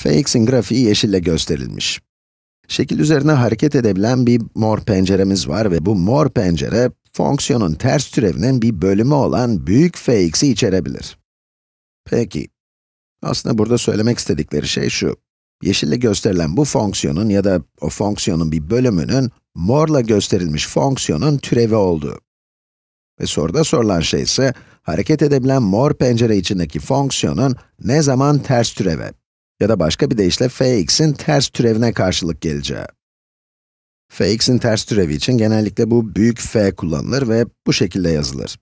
Fx'in grafiği yeşille gösterilmiş. Şekil üzerine hareket edebilen bir mor penceremiz var ve bu mor pencere, fonksiyonun ters türevinin bir bölümü olan büyük fx'i içerebilir. Peki, aslında burada söylemek istedikleri şey şu. Yeşille gösterilen bu fonksiyonun ya da o fonksiyonun bir bölümünün, morla gösterilmiş fonksiyonun türevi olduğu. Ve soruda sorulan şey ise, hareket edebilen mor pencere içindeki fonksiyonun ne zaman ters türeve, ya da başka bir deyişle fx'in ters türevine karşılık geleceği. fx'in ters türevi için genellikle bu büyük f kullanılır ve bu şekilde yazılır.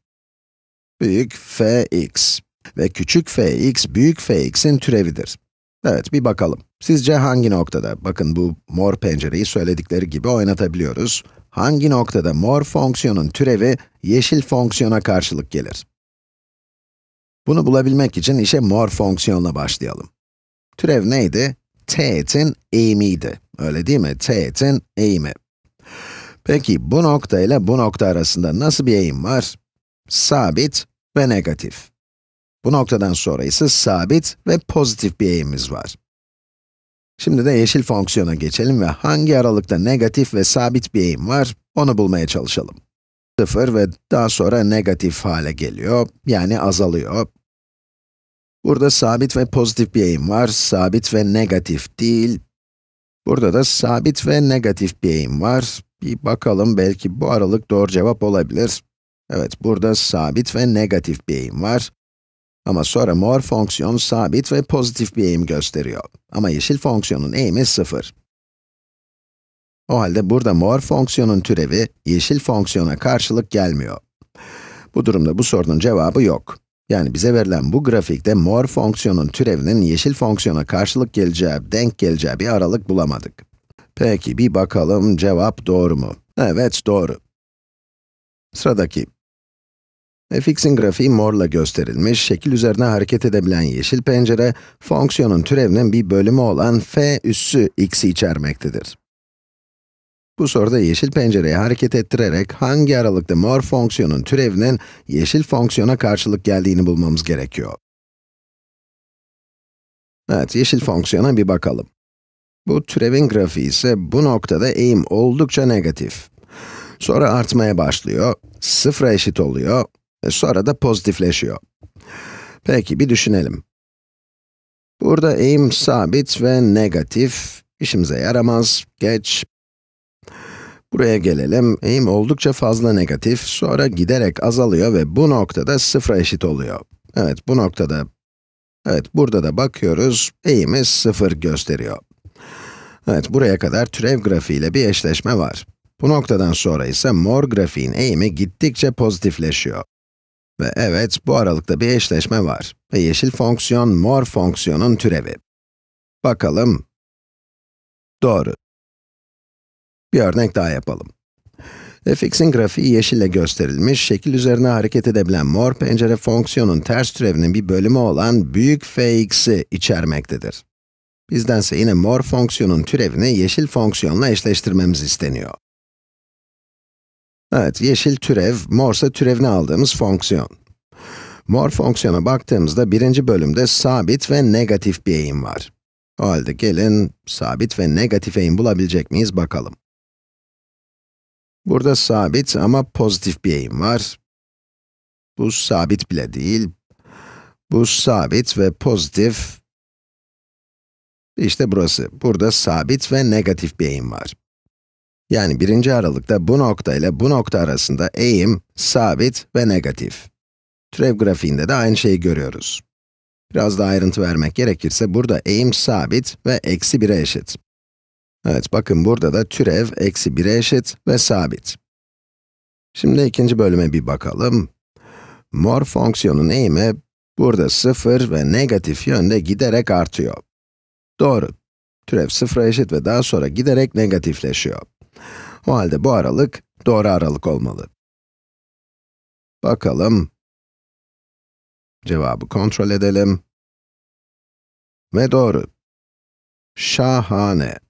Büyük fx ve küçük fx büyük fx'in türevidir. Evet, bir bakalım. Sizce hangi noktada? Bakın bu mor pencereyi söyledikleri gibi oynatabiliyoruz. Hangi noktada mor fonksiyonun türevi yeşil fonksiyona karşılık gelir? Bunu bulabilmek için işe mor fonksiyonla başlayalım. Türev neydi? teğetin eğimiydi. Öyle değil mi? Teğetin eğimi. Peki bu nokta ile bu nokta arasında nasıl bir eğim var? Sabit ve negatif. Bu noktadan sonra ise sabit ve pozitif bir eğimimiz var. Şimdi de yeşil fonksiyona geçelim ve hangi aralıkta negatif ve sabit bir eğim var, onu bulmaya çalışalım. 0 ve daha sonra negatif hale geliyor, yani azalıyor. Burada sabit ve pozitif bir eğim var, sabit ve negatif değil. Burada da sabit ve negatif bir eğim var. Bir bakalım, belki bu aralık doğru cevap olabilir. Evet, burada sabit ve negatif bir eğim var. Ama sonra mor fonksiyon sabit ve pozitif bir eğim gösteriyor. Ama yeşil fonksiyonun eğimi 0. O halde burada mor fonksiyonun türevi, yeşil fonksiyona karşılık gelmiyor. Bu durumda bu sorunun cevabı yok. Yani bize verilen bu grafikte mor fonksiyonun türevinin yeşil fonksiyona karşılık geleceği, denk geleceği bir aralık bulamadık. Peki bir bakalım cevap doğru mu? Evet doğru. Sıradaki. fx'in grafiği morla gösterilmiş, şekil üzerine hareket edebilen yeşil pencere, fonksiyonun türevinin bir bölümü olan f üssü x'i içermektedir. Bu soruda yeşil pencereyi hareket ettirerek hangi aralıkta mor fonksiyonun türevinin yeşil fonksiyona karşılık geldiğini bulmamız gerekiyor. Evet, yeşil fonksiyona bir bakalım. Bu türevin grafiği ise bu noktada eğim oldukça negatif. Sonra artmaya başlıyor, sıfıra eşit oluyor ve sonra da pozitifleşiyor. Peki, bir düşünelim. Burada eğim sabit ve negatif, işimize yaramaz, geç, Buraya gelelim, eğim oldukça fazla negatif, sonra giderek azalıyor ve bu noktada sıfıra eşit oluyor. Evet, bu noktada, evet burada da bakıyoruz, eğimi sıfır gösteriyor. Evet, buraya kadar türev grafiğiyle bir eşleşme var. Bu noktadan sonra ise mor grafiğin eğimi gittikçe pozitifleşiyor. Ve evet, bu aralıkta bir eşleşme var. Ve yeşil fonksiyon mor fonksiyonun türevi. Bakalım. Doğru. Bir örnek daha yapalım. E, fx'in grafiği yeşille gösterilmiş, şekil üzerine hareket edebilen mor pencere fonksiyonun ters türevinin bir bölümü olan büyük fx'i içermektedir. Bizdense yine mor fonksiyonun türevini yeşil fonksiyonla eşleştirmemiz isteniyor. Evet, yeşil türev, morsa türevini aldığımız fonksiyon. Mor fonksiyona baktığımızda birinci bölümde sabit ve negatif bir eğim var. O halde gelin sabit ve negatif eğim bulabilecek miyiz bakalım. Burada sabit ama pozitif bir eğim var. Bu sabit bile değil. Bu sabit ve pozitif. İşte burası. Burada sabit ve negatif bir eğim var. Yani birinci aralıkta bu nokta ile bu nokta arasında eğim sabit ve negatif. Türev grafiğinde de aynı şeyi görüyoruz. Biraz daha ayrıntı vermek gerekirse burada eğim sabit ve eksi 1'e eşit. Evet, bakın burada da türev eksi 1'e eşit ve sabit. Şimdi ikinci bölüme bir bakalım. Mor fonksiyonun eğimi burada 0 ve negatif yönde giderek artıyor. Doğru. Türev 0'a eşit ve daha sonra giderek negatifleşiyor. O halde bu aralık doğru aralık olmalı. Bakalım. Cevabı kontrol edelim. Ve doğru. Şahane.